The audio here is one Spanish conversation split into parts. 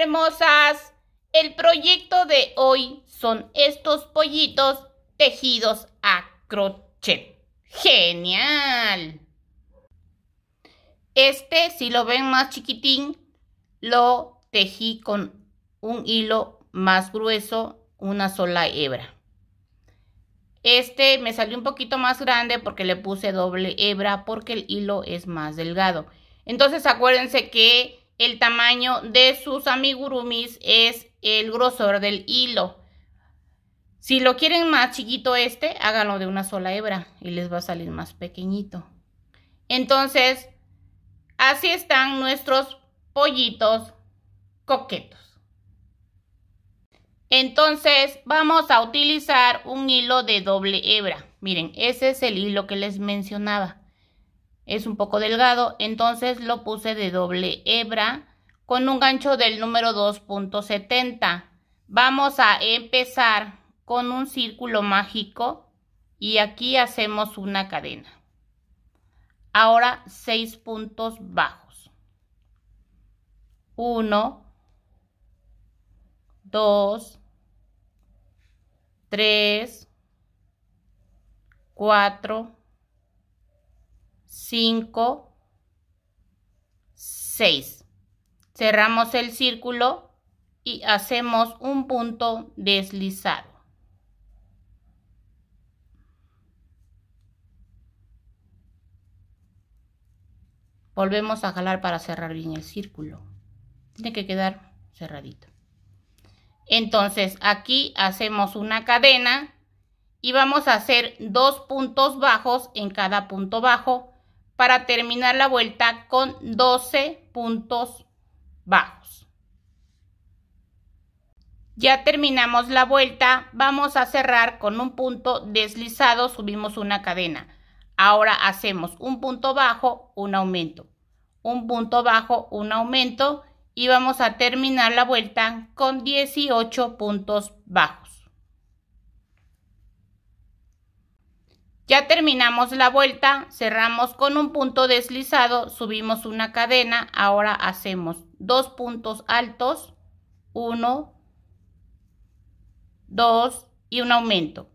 hermosas. El proyecto de hoy son estos pollitos tejidos a crochet. Genial. Este, si lo ven más chiquitín, lo tejí con un hilo más grueso, una sola hebra. Este me salió un poquito más grande porque le puse doble hebra porque el hilo es más delgado. Entonces acuérdense que el tamaño de sus amigurumis es el grosor del hilo. Si lo quieren más chiquito este, háganlo de una sola hebra y les va a salir más pequeñito. Entonces, así están nuestros pollitos coquetos. Entonces, vamos a utilizar un hilo de doble hebra. Miren, ese es el hilo que les mencionaba es un poco delgado, entonces lo puse de doble hebra con un gancho del número 2.70. Vamos a empezar con un círculo mágico y aquí hacemos una cadena. Ahora seis puntos bajos. 1, 2, 3, 4, 5, 6. Cerramos el círculo y hacemos un punto deslizado. Volvemos a jalar para cerrar bien el círculo. Tiene que quedar cerradito. Entonces aquí hacemos una cadena y vamos a hacer dos puntos bajos en cada punto bajo para terminar la vuelta con 12 puntos bajos. Ya terminamos la vuelta, vamos a cerrar con un punto deslizado, subimos una cadena. Ahora hacemos un punto bajo, un aumento, un punto bajo, un aumento y vamos a terminar la vuelta con 18 puntos bajos. Ya terminamos la vuelta, cerramos con un punto deslizado, subimos una cadena, ahora hacemos dos puntos altos, uno, dos y un aumento.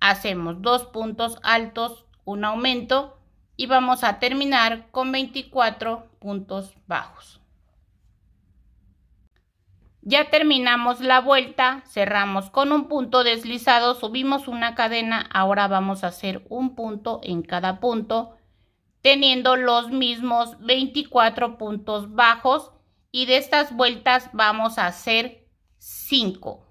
Hacemos dos puntos altos, un aumento y vamos a terminar con 24 puntos bajos. Ya terminamos la vuelta, cerramos con un punto deslizado, subimos una cadena, ahora vamos a hacer un punto en cada punto, teniendo los mismos 24 puntos bajos y de estas vueltas vamos a hacer 5.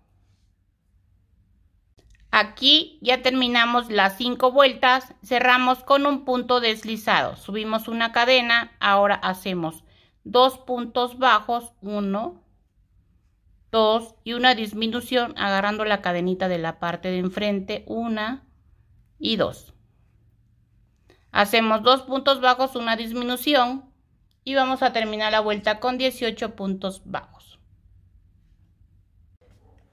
Aquí ya terminamos las 5 vueltas, cerramos con un punto deslizado, subimos una cadena, ahora hacemos dos puntos bajos, 1, 2 y una disminución agarrando la cadenita de la parte de enfrente, 1 y 2. Hacemos dos puntos bajos, una disminución y vamos a terminar la vuelta con 18 puntos bajos.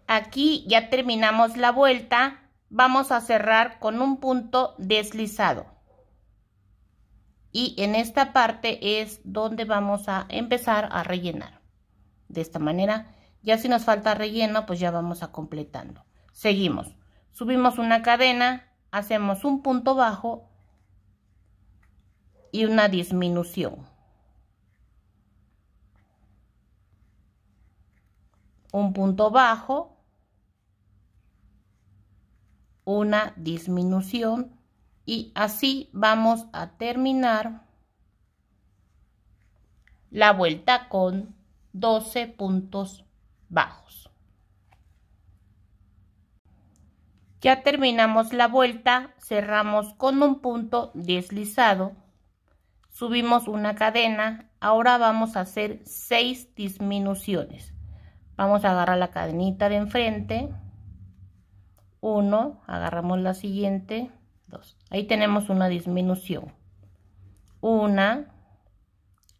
Aquí ya terminamos la vuelta, vamos a cerrar con un punto deslizado. Y en esta parte es donde vamos a empezar a rellenar. De esta manera ya si nos falta relleno, pues ya vamos a completando. Seguimos. Subimos una cadena, hacemos un punto bajo y una disminución. Un punto bajo, una disminución y así vamos a terminar la vuelta con 12 puntos bajos. Ya terminamos la vuelta, cerramos con un punto deslizado, subimos una cadena, ahora vamos a hacer seis disminuciones. Vamos a agarrar la cadenita de enfrente, uno agarramos la siguiente, 2. Ahí tenemos una disminución. una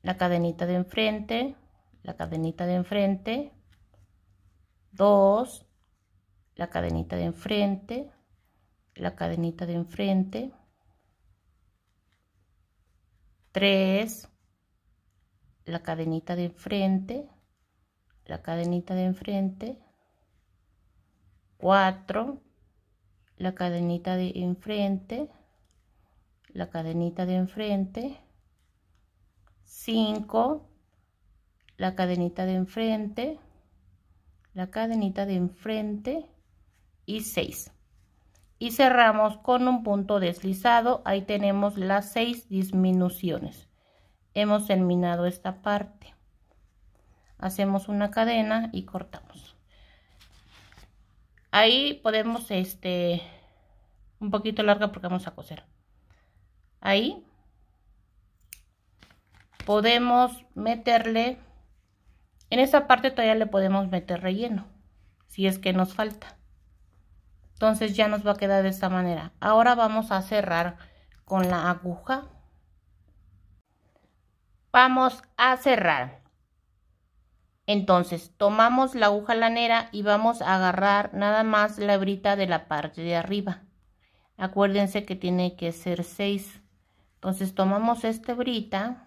la cadenita de enfrente, la cadenita de enfrente, 2, la cadenita de enfrente, la cadenita de enfrente, 3, la cadenita de enfrente, la cadenita de enfrente, 4, la cadenita de enfrente, la cadenita de enfrente, 5, la cadenita de enfrente, la cadenita de enfrente y 6 y cerramos con un punto deslizado ahí tenemos las 6 disminuciones hemos terminado esta parte hacemos una cadena y cortamos ahí podemos este un poquito larga porque vamos a coser ahí podemos meterle en esa parte todavía le podemos meter relleno, si es que nos falta. Entonces ya nos va a quedar de esta manera. Ahora vamos a cerrar con la aguja. Vamos a cerrar. Entonces tomamos la aguja lanera y vamos a agarrar nada más la brita de la parte de arriba. Acuérdense que tiene que ser 6. Entonces tomamos esta brita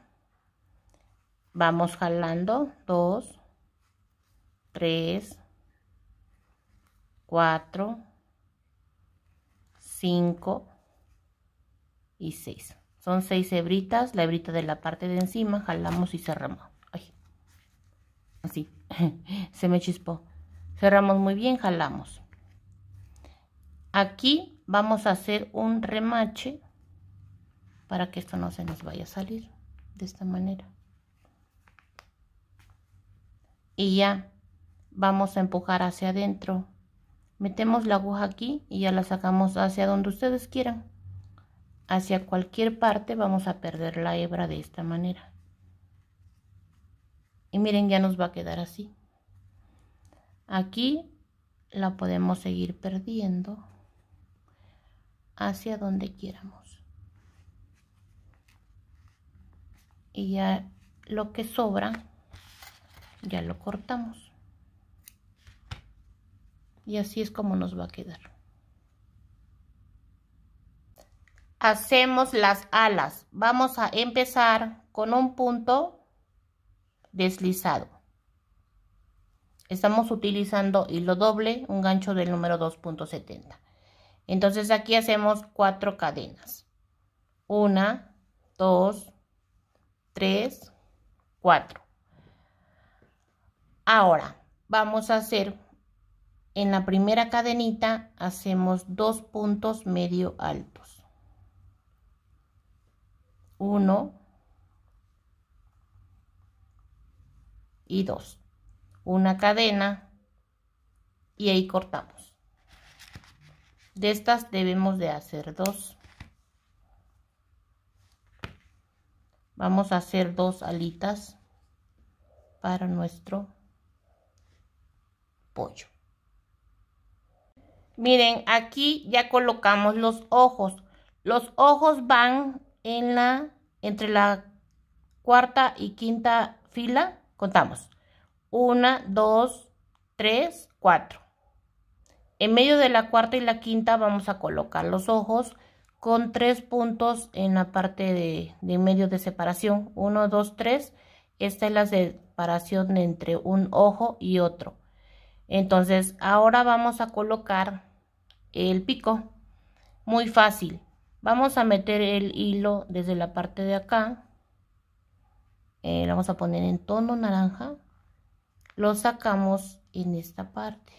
vamos jalando 2 tres, 4 5 y 6 son seis hebritas la hebrita de la parte de encima jalamos y cerramos así se me chispó cerramos muy bien jalamos aquí vamos a hacer un remache para que esto no se nos vaya a salir de esta manera y ya vamos a empujar hacia adentro metemos la aguja aquí y ya la sacamos hacia donde ustedes quieran hacia cualquier parte vamos a perder la hebra de esta manera y miren ya nos va a quedar así aquí la podemos seguir perdiendo hacia donde quieramos y ya lo que sobra ya lo cortamos y así es como nos va a quedar hacemos las alas vamos a empezar con un punto deslizado estamos utilizando hilo doble un gancho del número 2.70 entonces aquí hacemos cuatro cadenas una dos tres cuatro Ahora vamos a hacer en la primera cadenita hacemos dos puntos medio altos. Uno y dos. Una cadena y ahí cortamos. De estas debemos de hacer dos. Vamos a hacer dos alitas para nuestro Miren, aquí ya colocamos los ojos. Los ojos van en la, entre la cuarta y quinta fila. Contamos. Una, dos, tres, cuatro. En medio de la cuarta y la quinta vamos a colocar los ojos con tres puntos en la parte de, de medio de separación. Uno, dos, tres. Esta es la separación entre un ojo y otro. Entonces, ahora vamos a colocar el pico. Muy fácil. Vamos a meter el hilo desde la parte de acá. Eh, lo vamos a poner en tono naranja. Lo sacamos en esta parte.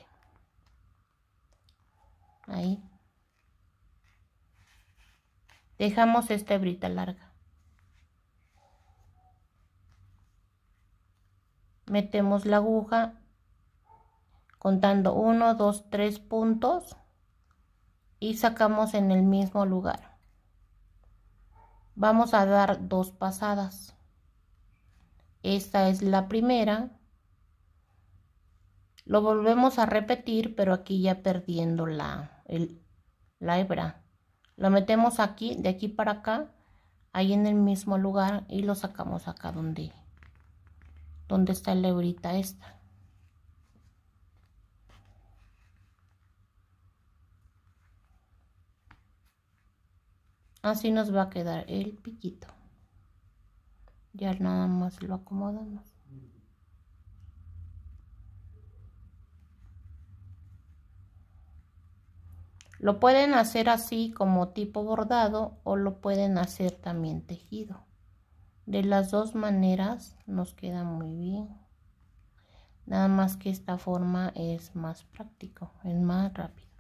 Ahí. Dejamos esta hebrita larga. Metemos la aguja contando 1, 2, 3 puntos y sacamos en el mismo lugar. Vamos a dar dos pasadas. Esta es la primera. Lo volvemos a repetir, pero aquí ya perdiendo la, la hebra. Lo metemos aquí, de aquí para acá, ahí en el mismo lugar y lo sacamos acá donde, donde está la hebrita esta. así nos va a quedar el piquito ya nada más lo acomodamos Lo pueden hacer así como tipo bordado o lo pueden hacer también tejido. De las dos maneras nos queda muy bien. Nada más que esta forma es más práctico, es más rápido.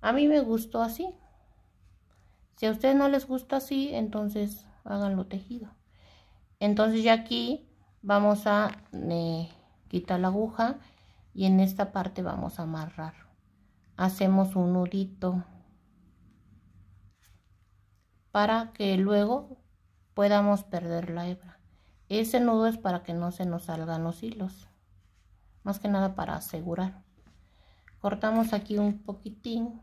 A mí me gustó así. Si a ustedes no les gusta así, entonces háganlo tejido. Entonces ya aquí vamos a eh, quitar la aguja y en esta parte vamos a amarrar. Hacemos un nudito para que luego podamos perder la hebra. Ese nudo es para que no se nos salgan los hilos. Más que nada para asegurar. Cortamos aquí un poquitín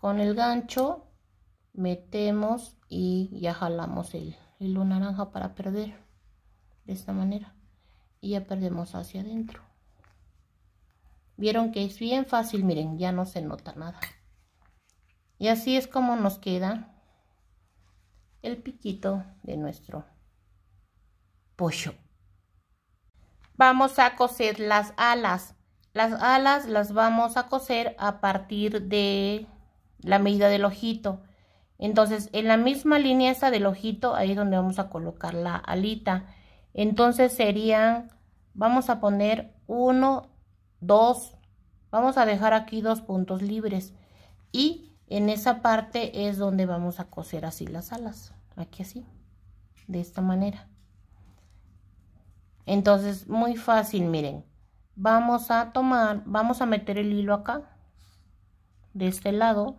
con el gancho metemos y ya jalamos el hilo naranja para perder de esta manera y ya perdemos hacia adentro vieron que es bien fácil miren ya no se nota nada y así es como nos queda el piquito de nuestro pollo vamos a coser las alas las alas las vamos a coser a partir de la medida del ojito entonces, en la misma línea esa del ojito, ahí es donde vamos a colocar la alita. Entonces serían, vamos a poner uno, dos, vamos a dejar aquí dos puntos libres. Y en esa parte es donde vamos a coser así las alas, aquí así, de esta manera. Entonces, muy fácil, miren. Vamos a tomar, vamos a meter el hilo acá, de este lado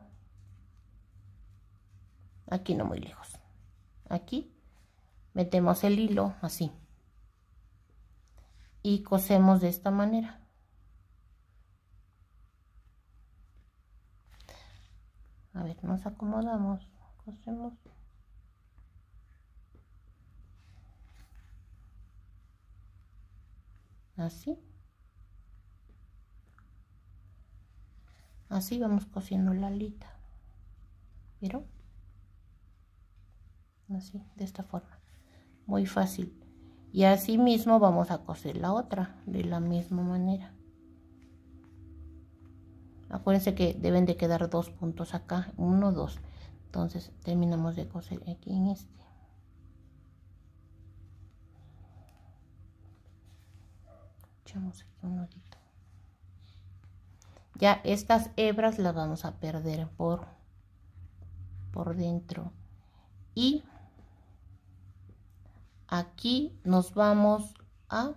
aquí no muy lejos aquí metemos el hilo así y cosemos de esta manera a ver nos acomodamos cosemos así así vamos cosiendo la alita ¿vieron? así, de esta forma. Muy fácil. Y así mismo vamos a coser la otra, de la misma manera. Acuérdense que deben de quedar dos puntos acá, uno, dos. Entonces terminamos de coser aquí en este. Ya estas hebras las vamos a perder por, por dentro. Y Aquí nos vamos a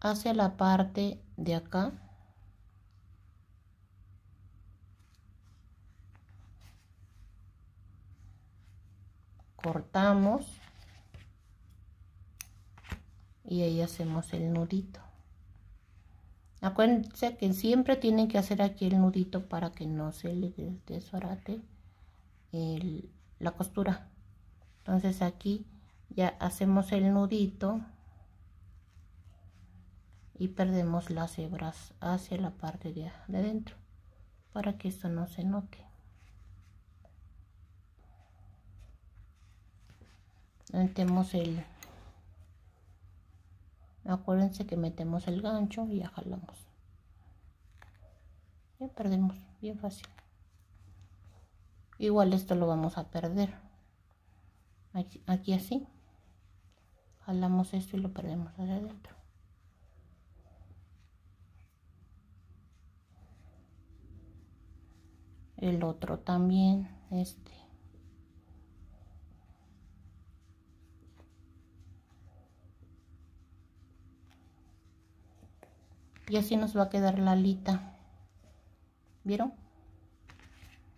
hacia la parte de acá. Cortamos y ahí hacemos el nudito. Acuérdense que siempre tienen que hacer aquí el nudito para que no se les desbarate la costura entonces aquí ya hacemos el nudito y perdemos las hebras hacia la parte de, adentro para que esto no se note metemos el acuérdense que metemos el gancho y jalamos ya perdemos bien fácil igual esto lo vamos a perder aquí, así jalamos esto y lo perdemos hacia adentro el otro también este y así nos va a quedar la alita vieron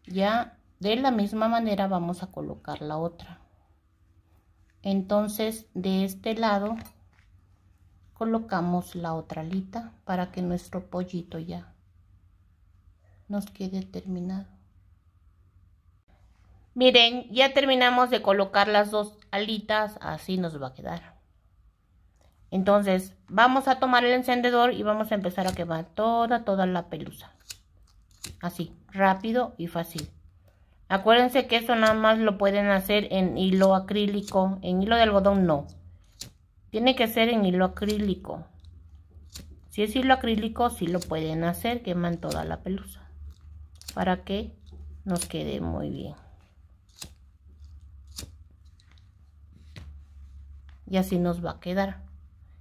ya de la misma manera vamos a colocar la otra entonces de este lado colocamos la otra alita para que nuestro pollito ya nos quede terminado miren ya terminamos de colocar las dos alitas así nos va a quedar entonces vamos a tomar el encendedor y vamos a empezar a quemar toda toda la pelusa así rápido y fácil Acuérdense que eso nada más lo pueden hacer en hilo acrílico. En hilo de algodón no. Tiene que ser en hilo acrílico. Si es hilo acrílico, sí lo pueden hacer. Queman toda la pelusa. Para que nos quede muy bien. Y así nos va a quedar.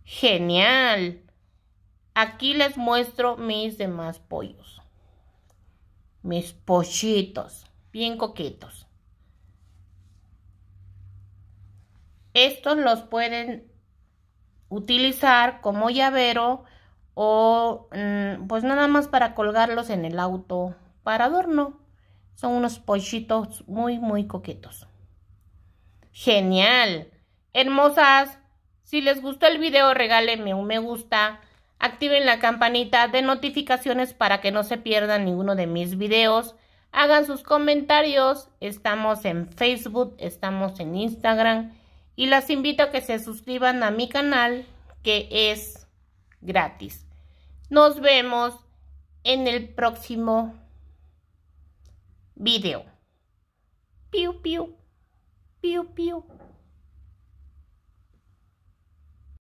¡Genial! Aquí les muestro mis demás pollos. Mis pollitos bien coquetos. Estos los pueden utilizar como llavero o mm, pues nada más para colgarlos en el auto para adorno. Son unos pollitos muy, muy coquetos. ¡Genial! Hermosas, si les gustó el video regálenme un me gusta, activen la campanita de notificaciones para que no se pierdan ninguno de mis videos hagan sus comentarios. Estamos en Facebook, estamos en Instagram y las invito a que se suscriban a mi canal que es gratis. Nos vemos en el próximo video. Piu, piu, piu, piu.